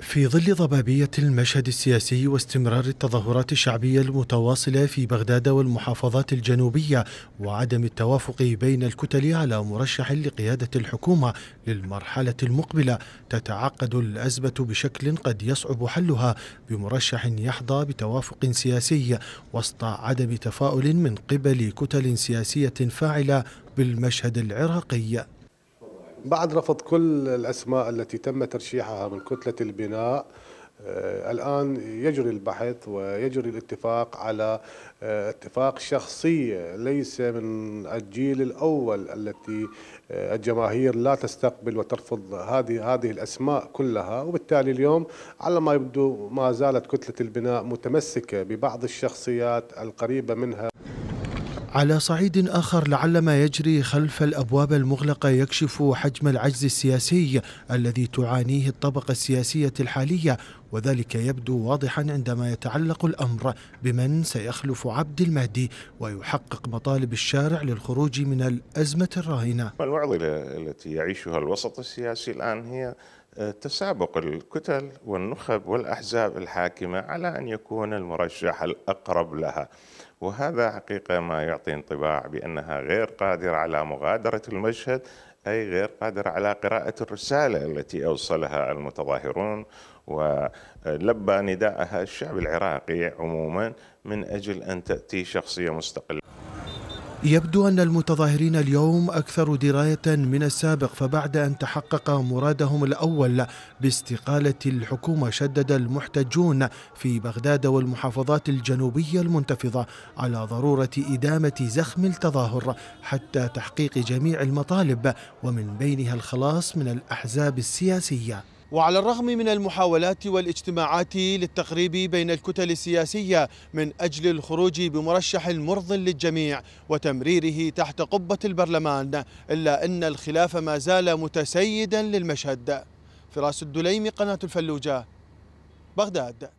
في ظل ضبابية المشهد السياسي واستمرار التظاهرات الشعبية المتواصلة في بغداد والمحافظات الجنوبية وعدم التوافق بين الكتل على مرشح لقيادة الحكومة للمرحلة المقبلة تتعقد الأزمة بشكل قد يصعب حلها بمرشح يحظى بتوافق سياسي وسط عدم تفاؤل من قبل كتل سياسية فاعلة بالمشهد العراقي بعد رفض كل الأسماء التي تم ترشيحها من كتلة البناء آه، الآن يجري البحث ويجري الاتفاق على آه، اتفاق شخصية ليس من الجيل الأول التي آه، الجماهير لا تستقبل وترفض هذه هذه الأسماء كلها وبالتالي اليوم على ما يبدو ما زالت كتلة البناء متمسكة ببعض الشخصيات القريبة منها على صعيد آخر لعل ما يجري خلف الأبواب المغلقة يكشف حجم العجز السياسي الذي تعانيه الطبقة السياسية الحالية وذلك يبدو واضحا عندما يتعلق الأمر بمن سيخلف عبد المهدي ويحقق مطالب الشارع للخروج من الأزمة الراهنة المعضلة التي يعيشها الوسط السياسي الآن هي تسابق الكتل والنخب والأحزاب الحاكمة على أن يكون المرشح الأقرب لها وهذا حقيقة ما يعطي انطباع بأنها غير قادرة على مغادرة المشهد أي غير قادرة على قراءة الرسالة التي أوصلها المتظاهرون ولبى نداءها الشعب العراقي عموما من أجل أن تأتي شخصية مستقلة يبدو أن المتظاهرين اليوم أكثر دراية من السابق فبعد أن تحقق مرادهم الأول باستقالة الحكومة شدد المحتجون في بغداد والمحافظات الجنوبية المنتفضة على ضرورة إدامة زخم التظاهر حتى تحقيق جميع المطالب ومن بينها الخلاص من الأحزاب السياسية وعلى الرغم من المحاولات والاجتماعات للتقريب بين الكتل السياسية من أجل الخروج بمرشح مرض للجميع وتمريره تحت قبة البرلمان إلا أن الخلاف ما زال متسيدا للمشهد فراس الدليم قناة الفلوجة بغداد